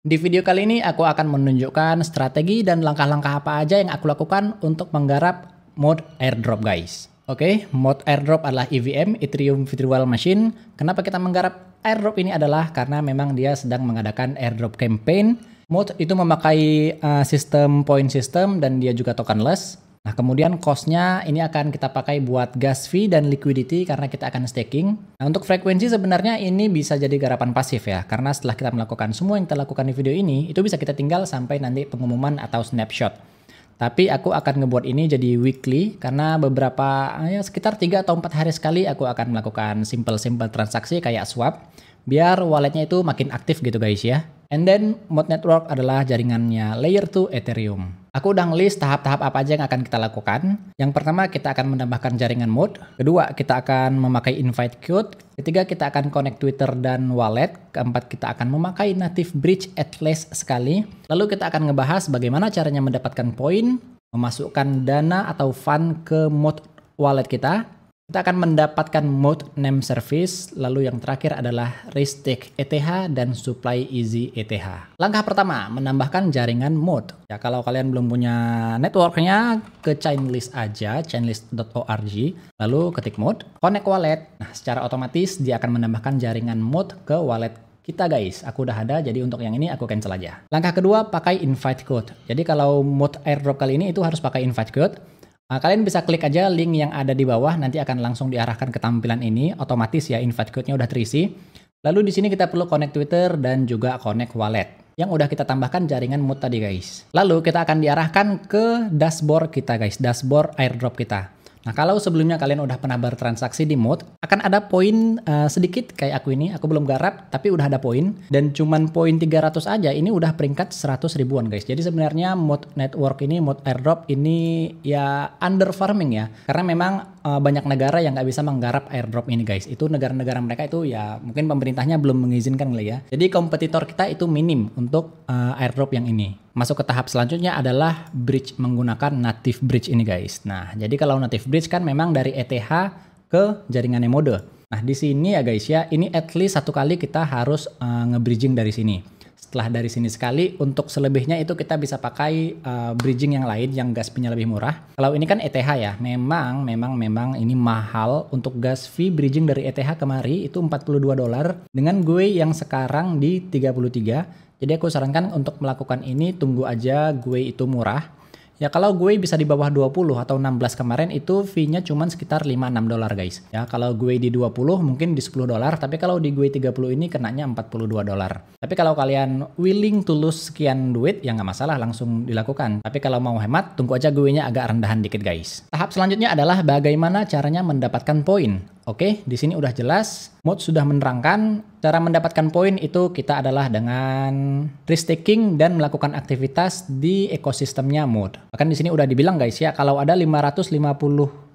Di video kali ini aku akan menunjukkan strategi dan langkah-langkah apa aja yang aku lakukan untuk menggarap mode airdrop guys. Oke, okay, mode airdrop adalah EVM, Ethereum Virtual Machine. Kenapa kita menggarap airdrop ini adalah karena memang dia sedang mengadakan airdrop campaign. Mode itu memakai uh, sistem point system dan dia juga tokenless. Nah, kemudian costnya ini akan kita pakai buat gas fee dan liquidity karena kita akan staking. Nah, untuk frekuensi sebenarnya ini bisa jadi garapan pasif ya, karena setelah kita melakukan semua yang kita lakukan di video ini, itu bisa kita tinggal sampai nanti pengumuman atau snapshot. Tapi aku akan ngebuat ini jadi weekly karena beberapa ya sekitar 3 atau 4 hari sekali aku akan melakukan simple-simple transaksi kayak swap biar walletnya itu makin aktif gitu guys ya. And then mode network adalah jaringannya layer 2 Ethereum. Aku udah ngelis tahap-tahap apa aja yang akan kita lakukan. Yang pertama, kita akan menambahkan jaringan mode. Kedua, kita akan memakai invite Code. Ketiga, kita akan connect Twitter dan wallet. Keempat, kita akan memakai native bridge at least sekali. Lalu kita akan ngebahas bagaimana caranya mendapatkan poin, memasukkan dana atau fund ke mode wallet kita. Kita akan mendapatkan mode name service, lalu yang terakhir adalah stake ETH dan supply easy ETH. Langkah pertama, menambahkan jaringan mode. Ya, kalau kalian belum punya networknya, ke chainlist aja, chainlist.org, lalu ketik mode, connect wallet. Nah, secara otomatis dia akan menambahkan jaringan mode ke wallet kita guys, aku udah ada, jadi untuk yang ini aku cancel aja. Langkah kedua, pakai invite code. Jadi kalau mode airdrop kali ini itu harus pakai invite code. Nah, kalian bisa klik aja link yang ada di bawah, nanti akan langsung diarahkan ke tampilan ini, otomatis ya invite code-nya udah terisi. Lalu di sini kita perlu connect Twitter dan juga connect wallet yang udah kita tambahkan jaringan mood tadi guys. Lalu kita akan diarahkan ke dashboard kita guys, dashboard airdrop kita. Nah, kalau sebelumnya kalian udah pernah bertransaksi di Mode, akan ada poin uh, sedikit kayak aku ini, aku belum garap tapi udah ada poin dan cuman poin 300 aja ini udah peringkat 100 ribuan guys. Jadi sebenarnya Mode Network ini, Mode Airdrop ini ya under farming ya. Karena memang uh, banyak negara yang nggak bisa menggarap airdrop ini guys. Itu negara-negara mereka itu ya mungkin pemerintahnya belum mengizinkan kali ya. Jadi kompetitor kita itu minim untuk uh, airdrop yang ini masuk ke tahap selanjutnya adalah bridge menggunakan native bridge ini guys. Nah, jadi kalau native bridge kan memang dari ETH ke jaringan mode. Nah, di sini ya guys ya, ini at least satu kali kita harus uh, nge-bridging dari sini. Setelah dari sini sekali, untuk selebihnya itu kita bisa pakai uh, bridging yang lain yang gas fee-nya lebih murah. Kalau ini kan ETH ya, memang, memang, memang ini mahal. Untuk gas fee bridging dari ETH kemari itu 42 dolar. Dengan gue yang sekarang di 33, jadi aku sarankan untuk melakukan ini tunggu aja gue itu murah. Ya kalau gue bisa di bawah 20 atau 16 kemarin itu fee-nya cuma sekitar 5-6 dolar guys. Ya kalau gue di 20 mungkin di 10 dolar, tapi kalau di gue 30 ini kenanya 42 dolar. Tapi kalau kalian willing to lose sekian duit ya nggak masalah langsung dilakukan. Tapi kalau mau hemat tunggu aja gue-nya agak rendahan dikit guys. Tahap selanjutnya adalah bagaimana caranya mendapatkan poin. Oke, di sini udah jelas. Mode sudah menerangkan cara mendapatkan poin itu kita adalah dengan risk taking dan melakukan aktivitas di ekosistemnya mode. Bahkan di sini udah dibilang guys ya, kalau ada 550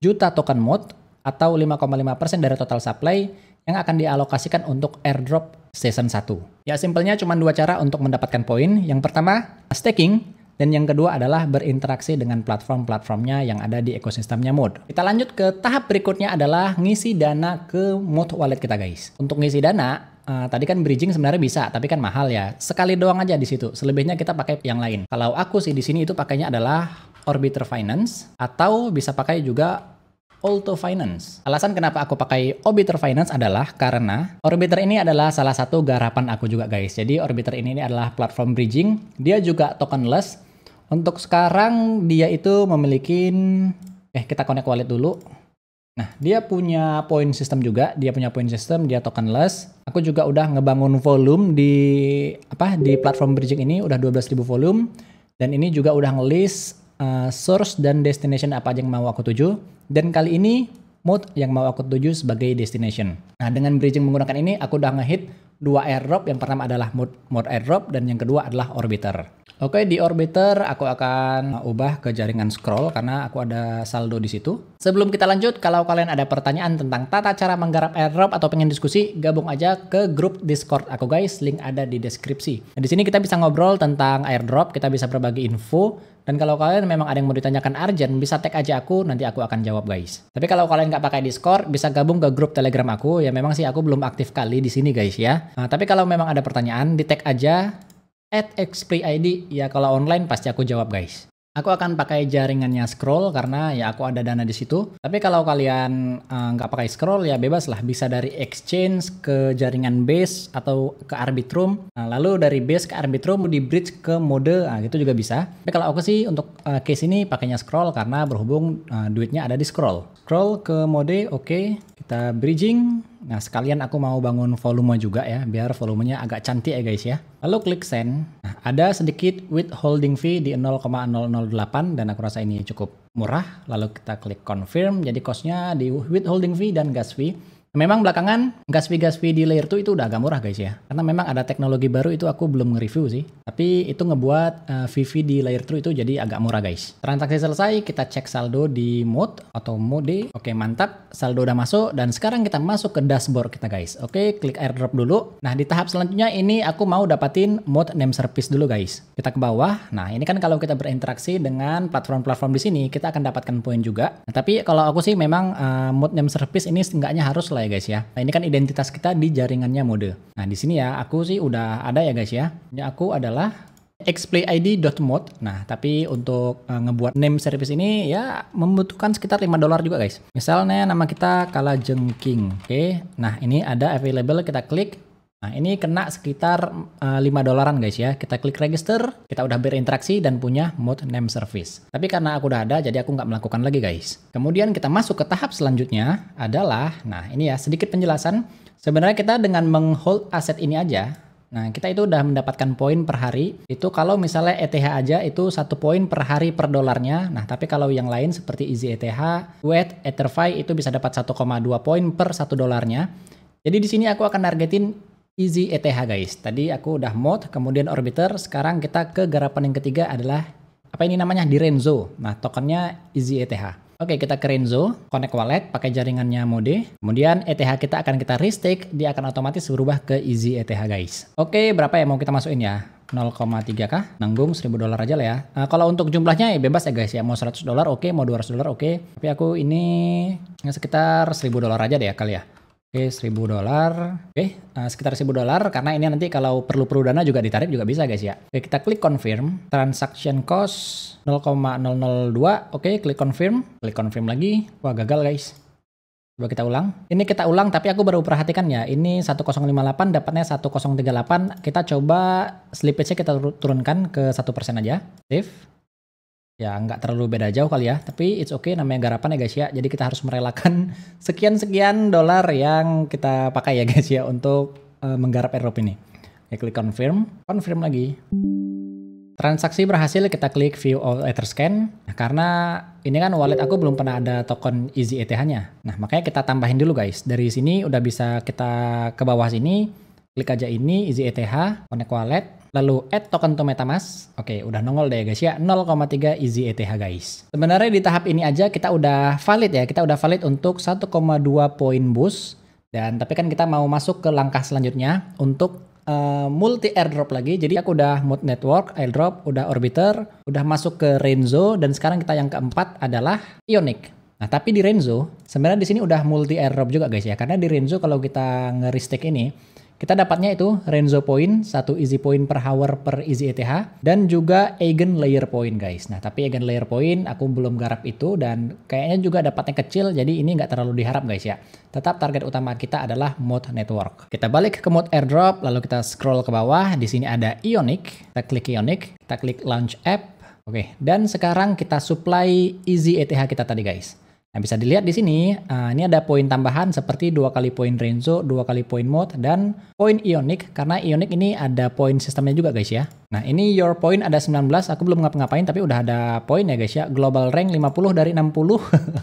juta token mode atau 5,5% dari total supply yang akan dialokasikan untuk airdrop season 1. Ya simpelnya cuma dua cara untuk mendapatkan poin. Yang pertama, staking dan yang kedua adalah berinteraksi dengan platform-platformnya yang ada di ekosistemnya Mood. Kita lanjut ke tahap berikutnya adalah ngisi dana ke Mood Wallet kita guys. Untuk ngisi dana, uh, tadi kan bridging sebenarnya bisa, tapi kan mahal ya. Sekali doang aja di situ. Selebihnya kita pakai yang lain. Kalau aku sih di sini itu pakainya adalah Orbiter Finance atau bisa pakai juga Alto Finance. Alasan kenapa aku pakai Orbiter Finance adalah karena Orbiter ini adalah salah satu garapan aku juga guys. Jadi Orbiter ini adalah platform bridging, dia juga tokenless untuk sekarang dia itu memiliki eh kita connect wallet dulu. Nah, dia punya point system juga, dia punya point system, dia tokenless. Aku juga udah ngebangun volume di apa di platform bridging ini udah 12.000 volume dan ini juga udah ngelis uh, eh, source dan destination apa aja yang mau aku tuju dan kali ini mode yang mau aku tuju sebagai destination. Nah, dengan bridging menggunakan ini aku udah ngehit dua airdrop. Yang pertama adalah mode mode airdrop dan yang kedua adalah orbiter. Oke, di orbiter aku akan ubah ke jaringan scroll karena aku ada saldo di situ. Sebelum kita lanjut, kalau kalian ada pertanyaan tentang tata cara menggarap airdrop atau pengen diskusi, gabung aja ke grup Discord aku guys, link ada di deskripsi. Nah, di sini kita bisa ngobrol tentang airdrop, kita bisa berbagi info, dan kalau kalian memang ada yang mau ditanyakan urgent, bisa tag aja aku, nanti aku akan jawab guys. Tapi kalau kalian nggak pakai Discord, bisa gabung ke grup Telegram aku. Ya memang sih aku belum aktif kali di sini guys ya. Nah, tapi kalau memang ada pertanyaan, di tag aja at ID ya kalau online pasti aku jawab guys. Aku akan pakai jaringannya scroll karena ya aku ada dana di situ. Tapi kalau kalian eh, nggak uh, pakai scroll ya bebas lah. Bisa dari exchange ke jaringan base atau ke arbitrum. Nah, lalu dari base ke arbitrum di bridge ke mode, nah, gitu juga bisa. Tapi kalau aku sih untuk uh, case ini pakainya scroll karena berhubung uh, duitnya ada di scroll. Scroll ke mode, oke. Okay. Kita bridging. Nah sekalian aku mau bangun volume juga ya, biar volumenya agak cantik ya guys ya. Lalu klik send. Nah, ada sedikit withholding fee di 0,008 dan aku rasa ini cukup murah. Lalu kita klik confirm, jadi costnya di withholding fee dan gas fee Memang belakangan gas gas v di layer 2 itu udah agak murah guys ya. Karena memang ada teknologi baru itu aku belum nge-review sih. Tapi itu ngebuat uh, eh, VV di layer 2 itu jadi agak murah guys. Transaksi selesai, kita cek saldo di mode atau mode. Oke mantap, saldo udah masuk. Dan sekarang kita masuk ke dashboard kita guys. Oke, klik airdrop dulu. Nah di tahap selanjutnya ini aku mau dapatin mode name service dulu guys. Kita ke bawah. Nah ini kan kalau kita berinteraksi dengan platform-platform di sini, kita akan dapatkan poin juga. Nah, tapi kalau aku sih memang uh, mode name service ini setidaknya harus layak ya guys ya. Nah ini kan identitas kita di jaringannya mode. Nah di sini ya aku sih udah ada ya guys ya. Ini aku adalah xplayid.mod. Nah, tapi untuk uh, ngebuat name service ini ya membutuhkan sekitar 5 dolar juga, guys. Misalnya nama kita Kala Jengking. Oke. Okay. Nah, ini ada available kita klik. Nah, ini kena sekitar uh, eh, 5 dolaran guys ya. Kita klik register, kita udah berinteraksi dan punya mode name service. Tapi karena aku udah ada, jadi aku nggak melakukan lagi guys. Kemudian kita masuk ke tahap selanjutnya adalah, nah ini ya sedikit penjelasan. Sebenarnya kita dengan menghold aset ini aja, Nah, kita itu udah mendapatkan poin per hari. Itu kalau misalnya ETH aja itu satu poin per hari per dolarnya. Nah, tapi kalau yang lain seperti Easy ETH, Wet, Etherfi itu bisa dapat 1,2 poin per satu dolarnya. Jadi di sini aku akan targetin Easy ETH guys. Tadi aku udah mod, kemudian orbiter. Sekarang kita ke garapan yang ketiga adalah apa ini namanya di Renzo. Nah tokennya Easy ETH. Oke kita ke Renzo, connect wallet pakai jaringannya mode. Kemudian ETH kita akan kita restake, dia akan otomatis berubah ke Easy ETH guys. Oke berapa yang mau kita masukin ya? 03 kah nanggung 1000 dolar aja lah ya nah, kalau untuk jumlahnya ya bebas ya guys ya mau 100 dolar oke okay. mau 200 dolar oke okay. tapi aku ini sekitar 1000 dolar aja deh ya kali ya Oke, 1000 dolar. Oke, nah, sekitar 1000 dolar karena ini nanti kalau perlu-perlu dana juga ditarik juga bisa guys ya. Oke, kita klik confirm. Transaction cost 0,002. Oke, klik confirm. Klik confirm lagi. Wah, gagal guys. Coba kita ulang. Ini kita ulang tapi aku baru perhatikan ya. Ini 1058 dapatnya 1038. Kita coba slippage-nya kita turunkan ke 1% aja. Save ya nggak terlalu beda jauh kali ya tapi it's okay namanya garapan ya guys ya jadi kita harus merelakan sekian-sekian dolar yang kita pakai ya guys ya untuk uh, menggarap airdrop ini ya klik confirm confirm lagi transaksi berhasil kita klik view all etherscan nah, karena ini kan wallet aku belum pernah ada token easy eth nya nah makanya kita tambahin dulu guys dari sini udah bisa kita ke bawah sini Klik aja ini, easy ETH, connect wallet, lalu add token to MetaMask. Oke, udah nongol deh guys ya, 0,3 easy ETH guys. Sebenarnya di tahap ini aja kita udah valid ya, kita udah valid untuk 1,2 poin boost. Dan tapi kan kita mau masuk ke langkah selanjutnya untuk uh, multi airdrop lagi. Jadi aku udah mood network, airdrop, udah orbiter, udah masuk ke Renzo dan sekarang kita yang keempat adalah Ionic. Nah, tapi di Renzo sebenarnya di sini udah multi airdrop juga guys ya. Karena di Renzo kalau kita nge-restake ini kita dapatnya itu Renzo point, satu easy point per hour per easy ETH dan juga eigen layer point guys. Nah, tapi eigen layer point aku belum garap itu dan kayaknya juga dapatnya kecil jadi ini nggak terlalu diharap guys ya. Tetap target utama kita adalah mode network. Kita balik ke mode airdrop lalu kita scroll ke bawah di sini ada Ionic. Kita klik Ionic, kita klik launch app. Oke, dan sekarang kita supply easy ETH kita tadi guys. Nah, bisa dilihat di sini, uh, ini ada poin tambahan seperti dua kali poin Renzo, dua kali poin mode, dan poin Ionic, karena Ionic ini ada poin sistemnya juga guys ya. Nah ini your point ada 19, aku belum ngapa-ngapain tapi udah ada poin ya guys ya. Global rank 50 dari 60.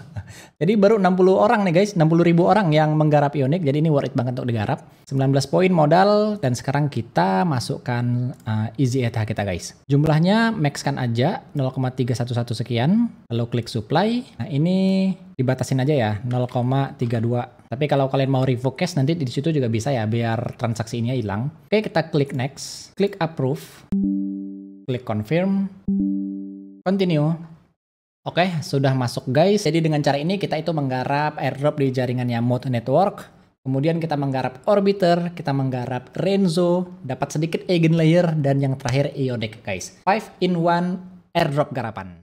jadi baru 60 orang nih guys, 60 ribu orang yang menggarap Ionic. Jadi ini worth it banget untuk digarap. 19 poin modal dan sekarang kita masukkan uh, easy ETH kita guys. Jumlahnya maxkan aja 0,311 sekian. Lalu klik supply. Nah ini dibatasin aja ya 0,32 tapi kalau kalian mau revoke cash nanti di situ juga bisa ya biar transaksinya hilang. Oke, kita klik next, klik approve, klik confirm, continue. Oke, sudah masuk guys. Jadi dengan cara ini kita itu menggarap airdrop di jaringannya Mode Network. Kemudian kita menggarap orbiter, kita menggarap Renzo, dapat sedikit eigen layer dan yang terakhir Ionic guys. 5 in 1 airdrop garapan.